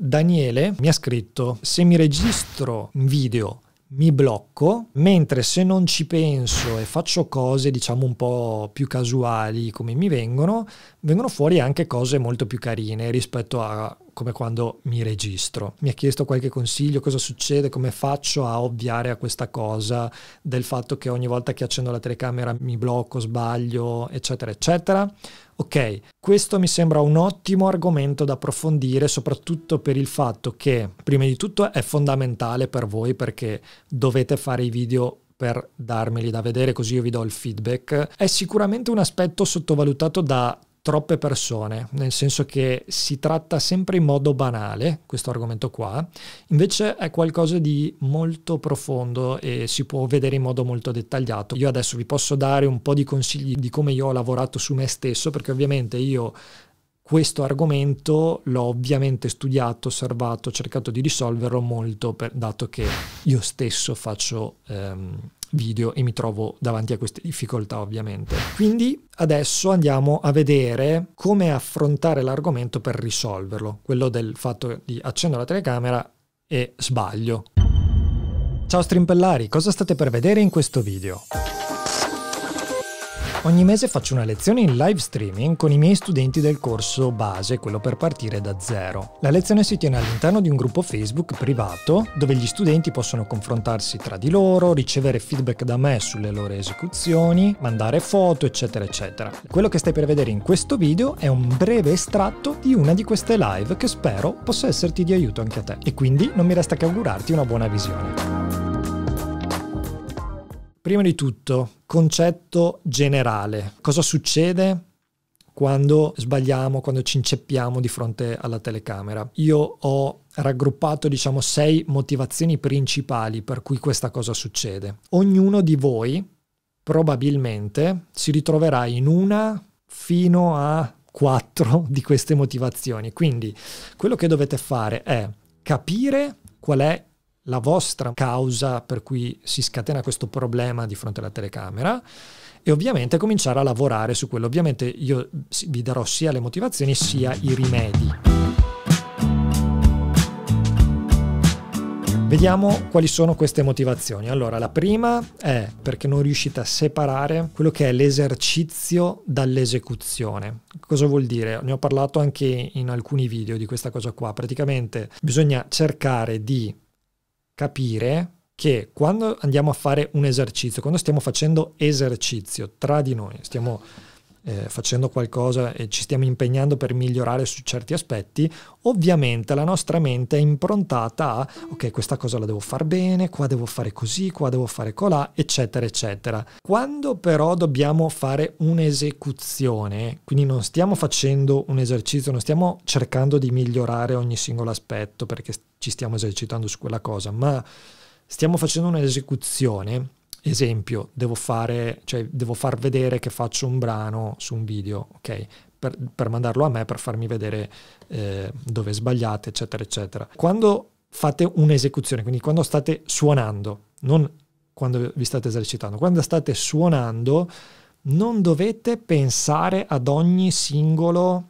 Daniele mi ha scritto, se mi registro un video mi blocco, mentre se non ci penso e faccio cose diciamo un po' più casuali come mi vengono, vengono fuori anche cose molto più carine rispetto a come quando mi registro. Mi ha chiesto qualche consiglio, cosa succede, come faccio a ovviare a questa cosa del fatto che ogni volta che accendo la telecamera mi blocco, sbaglio, eccetera, eccetera. Ok, questo mi sembra un ottimo argomento da approfondire, soprattutto per il fatto che, prima di tutto, è fondamentale per voi perché dovete fare i video per darmeli da vedere così io vi do il feedback, è sicuramente un aspetto sottovalutato da troppe persone, nel senso che si tratta sempre in modo banale questo argomento qua, invece è qualcosa di molto profondo e si può vedere in modo molto dettagliato. Io adesso vi posso dare un po' di consigli di come io ho lavorato su me stesso, perché ovviamente io questo argomento l'ho ovviamente studiato, osservato, cercato di risolverlo molto, per, dato che io stesso faccio... Ehm, video e mi trovo davanti a queste difficoltà ovviamente. Quindi adesso andiamo a vedere come affrontare l'argomento per risolverlo, quello del fatto di accendo la telecamera e sbaglio. Ciao strimpellari, cosa state per vedere in questo video? Ogni mese faccio una lezione in live streaming con i miei studenti del corso base, quello per partire da zero. La lezione si tiene all'interno di un gruppo Facebook privato dove gli studenti possono confrontarsi tra di loro, ricevere feedback da me sulle loro esecuzioni, mandare foto, eccetera, eccetera. Quello che stai per vedere in questo video è un breve estratto di una di queste live che spero possa esserti di aiuto anche a te. E quindi non mi resta che augurarti una buona visione. Prima di tutto, concetto generale. Cosa succede quando sbagliamo, quando ci inceppiamo di fronte alla telecamera? Io ho raggruppato diciamo sei motivazioni principali per cui questa cosa succede. Ognuno di voi probabilmente si ritroverà in una fino a quattro di queste motivazioni. Quindi quello che dovete fare è capire qual è la vostra causa per cui si scatena questo problema di fronte alla telecamera e ovviamente cominciare a lavorare su quello. Ovviamente io vi darò sia le motivazioni sia i rimedi. Vediamo quali sono queste motivazioni. Allora, la prima è perché non riuscite a separare quello che è l'esercizio dall'esecuzione. Cosa vuol dire? Ne ho parlato anche in alcuni video di questa cosa qua. Praticamente bisogna cercare di capire che quando andiamo a fare un esercizio, quando stiamo facendo esercizio tra di noi, stiamo eh, facendo qualcosa e ci stiamo impegnando per migliorare su certi aspetti, ovviamente la nostra mente è improntata a, ok, questa cosa la devo fare bene, qua devo fare così, qua devo fare colà, eccetera, eccetera. Quando però dobbiamo fare un'esecuzione, quindi non stiamo facendo un esercizio, non stiamo cercando di migliorare ogni singolo aspetto perché ci stiamo esercitando su quella cosa, ma stiamo facendo un'esecuzione esempio, devo, fare, cioè, devo far vedere che faccio un brano su un video, ok? Per, per mandarlo a me, per farmi vedere eh, dove sbagliate, eccetera, eccetera. Quando fate un'esecuzione, quindi quando state suonando, non quando vi state esercitando, quando state suonando non dovete pensare ad ogni singolo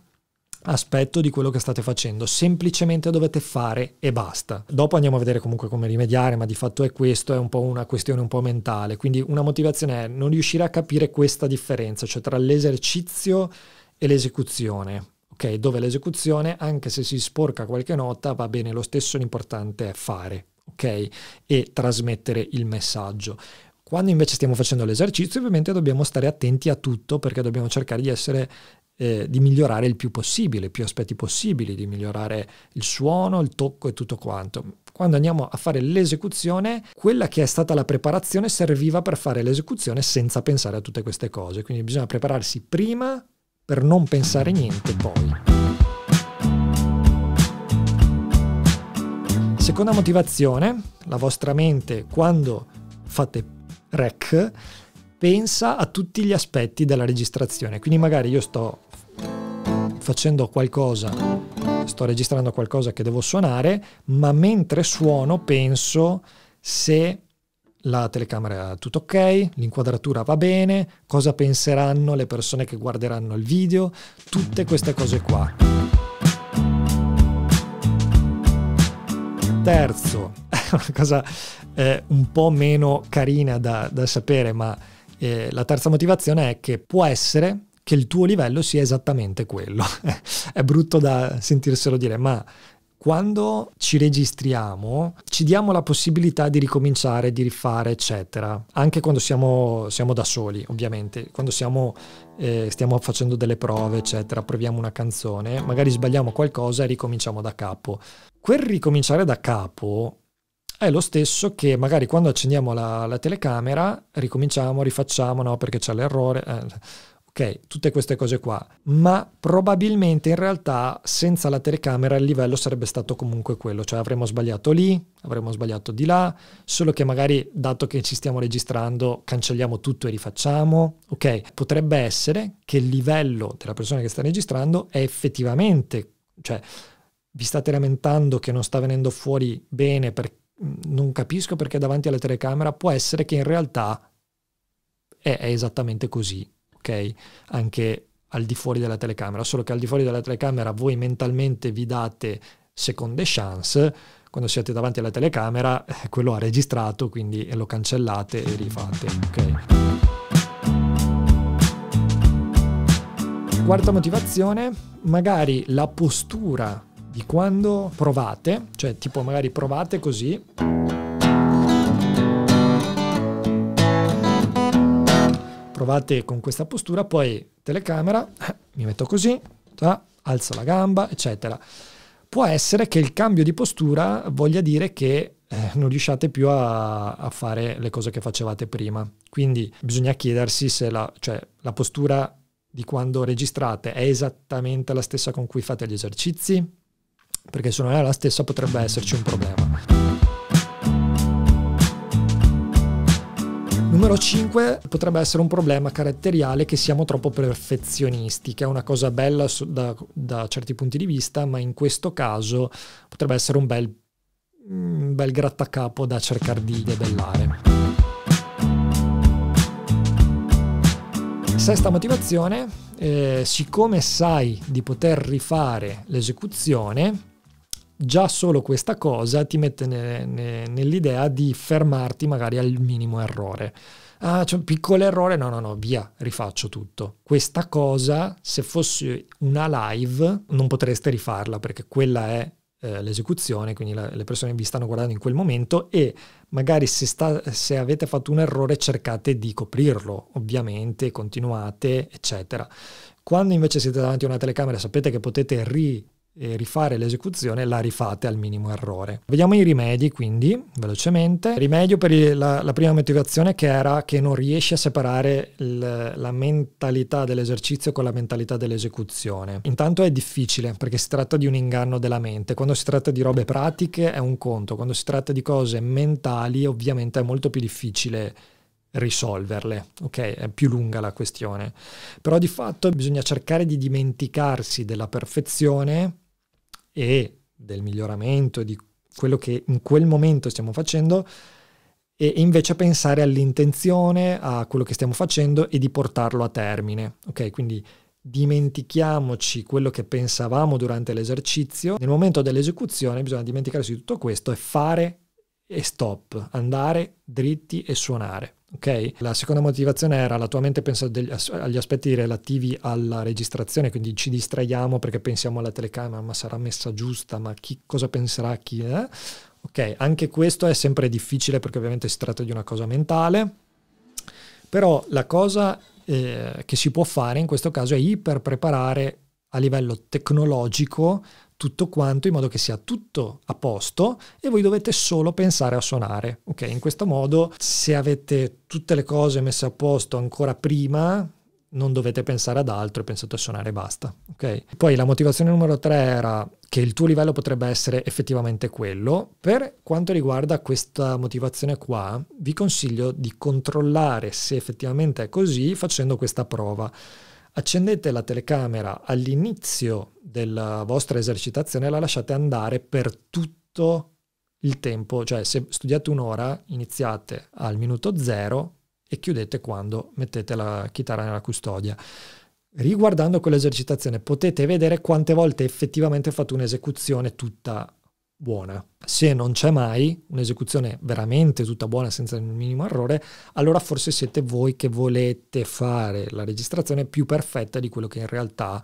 aspetto di quello che state facendo, semplicemente dovete fare e basta. Dopo andiamo a vedere comunque come rimediare, ma di fatto è questo, è un po' una questione un po' mentale, quindi una motivazione è non riuscire a capire questa differenza, cioè tra l'esercizio e l'esecuzione. Ok, dove l'esecuzione, anche se si sporca qualche nota, va bene lo stesso, l'importante è fare, ok? E trasmettere il messaggio. Quando invece stiamo facendo l'esercizio, ovviamente dobbiamo stare attenti a tutto perché dobbiamo cercare di essere eh, di migliorare il più possibile, più aspetti possibili, di migliorare il suono, il tocco e tutto quanto. Quando andiamo a fare l'esecuzione, quella che è stata la preparazione serviva per fare l'esecuzione senza pensare a tutte queste cose, quindi bisogna prepararsi prima per non pensare niente poi. Seconda motivazione, la vostra mente quando fate rec pensa a tutti gli aspetti della registrazione. Quindi magari io sto facendo qualcosa, sto registrando qualcosa che devo suonare, ma mentre suono penso se la telecamera è tutto ok, l'inquadratura va bene, cosa penseranno le persone che guarderanno il video, tutte queste cose qua. Terzo, una cosa eh, un po' meno carina da, da sapere, ma eh, la terza motivazione è che può essere che il tuo livello sia esattamente quello. è brutto da sentirselo dire, ma quando ci registriamo ci diamo la possibilità di ricominciare, di rifare, eccetera, anche quando siamo, siamo da soli, ovviamente, quando siamo, eh, stiamo facendo delle prove, eccetera, proviamo una canzone, magari sbagliamo qualcosa e ricominciamo da capo. Quel ricominciare da capo è lo stesso che magari quando accendiamo la, la telecamera ricominciamo, rifacciamo, no perché c'è l'errore. Eh, ok, tutte queste cose qua, ma probabilmente in realtà senza la telecamera il livello sarebbe stato comunque quello, cioè avremmo sbagliato lì, avremmo sbagliato di là, solo che magari dato che ci stiamo registrando cancelliamo tutto e rifacciamo, ok, potrebbe essere che il livello della persona che sta registrando è effettivamente, cioè vi state lamentando che non sta venendo fuori bene perché Mm, non capisco perché davanti alla telecamera può essere che in realtà è, è esattamente così, ok? Anche al di fuori della telecamera, solo che al di fuori della telecamera voi mentalmente vi date seconde chance, quando siete davanti alla telecamera eh, quello ha registrato, quindi lo cancellate e rifate, ok? Quarta motivazione, magari la postura di quando provate, cioè tipo magari provate così. Provate con questa postura, poi telecamera, eh, mi metto così, alzo la gamba, eccetera. Può essere che il cambio di postura voglia dire che eh, non riusciate più a, a, fare le cose che facevate prima. Quindi bisogna chiedersi se la, cioè, la postura di quando registrate è esattamente la stessa con cui fate gli esercizi, perché se non è la stessa potrebbe esserci un problema. Numero 5 potrebbe essere un problema caratteriale che siamo troppo perfezionisti, che è una cosa bella da, da certi punti di vista, ma in questo caso potrebbe essere un bel, un mm, bel grattacapo da cercare di debellare. Sesta motivazione, eh, siccome sai di poter rifare l'esecuzione, già solo questa cosa ti mette ne, ne, nell'idea di fermarti magari al minimo errore. Ah, c'è un piccolo errore, no, no, no, via, rifaccio tutto. Questa cosa, se fosse una live, non potreste rifarla perché quella è eh, l'esecuzione, quindi la, le persone vi stanno guardando in quel momento e magari se, sta, se avete fatto un errore cercate di coprirlo, ovviamente, continuate, eccetera. Quando invece siete davanti a una telecamera sapete che potete ri rifare l'esecuzione la rifate al minimo errore. Vediamo i rimedi quindi velocemente. Rimedio per la, la prima motivazione che era che non riesci a separare il, la mentalità dell'esercizio con la mentalità dell'esecuzione. Intanto è difficile perché si tratta di un inganno della mente. Quando si tratta di robe pratiche è un conto, quando si tratta di cose mentali ovviamente è molto più difficile risolverle, ok? È più lunga la questione. Però di fatto bisogna cercare di dimenticarsi della perfezione e del miglioramento di quello che in quel momento stiamo facendo e invece pensare all'intenzione, a quello che stiamo facendo e di portarlo a termine. Ok, quindi dimentichiamoci quello che pensavamo durante l'esercizio. Nel momento dell'esecuzione bisogna dimenticarsi di tutto questo e fare e stop, andare dritti e suonare. Ok? La seconda motivazione era la tua mente pensa degli, agli aspetti relativi alla registrazione, quindi ci distraiamo perché pensiamo alla telecamera, ma sarà messa giusta, ma chi, cosa penserà chi è? Ok, anche questo è sempre difficile perché ovviamente si tratta di una cosa mentale, però la cosa eh, che si può fare in questo caso è iper preparare a livello tecnologico tutto quanto in modo che sia tutto a posto e voi dovete solo pensare a suonare. Ok, in questo modo se avete tutte le cose messe a posto ancora prima non dovete pensare ad altro e pensate a suonare e basta. Ok? Poi la motivazione numero tre era che il tuo livello potrebbe essere effettivamente quello. Per quanto riguarda questa motivazione qua, vi consiglio di controllare se effettivamente è così facendo questa prova accendete la telecamera all'inizio della vostra esercitazione e la lasciate andare per tutto il tempo, cioè se studiate un'ora iniziate al minuto zero e chiudete quando mettete la chitarra nella custodia. Riguardando quell'esercitazione potete vedere quante volte effettivamente fate un'esecuzione tutta buona. Se non c'è mai un'esecuzione veramente tutta buona senza il minimo errore, allora forse siete voi che volete fare la registrazione più perfetta di quello che in realtà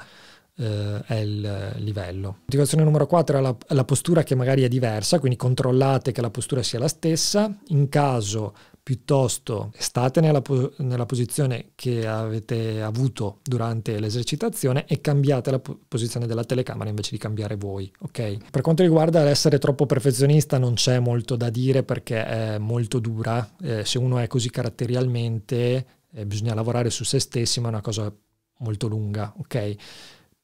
eh, è il livello. Motivazione numero 4 è la, la postura che magari è diversa, quindi controllate che la postura sia la stessa. In caso piuttosto state nella, po- nella, posizione che avete avuto durante l'esercitazione e cambiate la po- posizione della telecamera invece di cambiare voi, ok? Per quanto riguarda l'essere troppo perfezionista non c'è molto da dire perché è molto dura, eh, se uno è così caratterialmente eh, bisogna lavorare su se stessi ma è una cosa molto lunga, ok?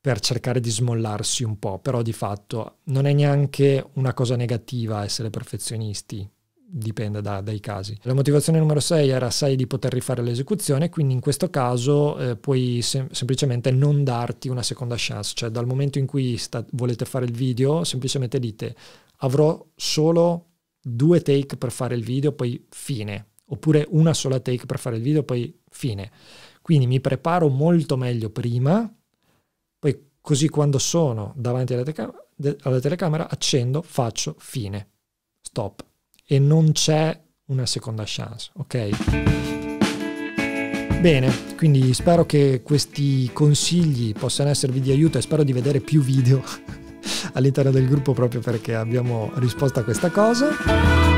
per cercare di smollarsi un po', però di fatto non è neanche una cosa negativa essere perfezionisti, dipende da, dai casi. La motivazione numero 6 era sai di poter rifare l'esecuzione, quindi in questo caso eh, puoi sem semplicemente non darti una seconda chance, cioè dal momento in cui volete fare il video semplicemente dite avrò solo due take per fare il video, poi fine, oppure una sola take per fare il video, poi fine. Quindi mi preparo molto meglio prima, poi così quando sono davanti alla, telecam alla telecamera accendo, faccio, fine, stop e non c'è una seconda chance, ok? Bene, quindi spero che questi consigli possano esservi di aiuto e spero di vedere più video all'interno del gruppo proprio perché abbiamo risposto a questa cosa.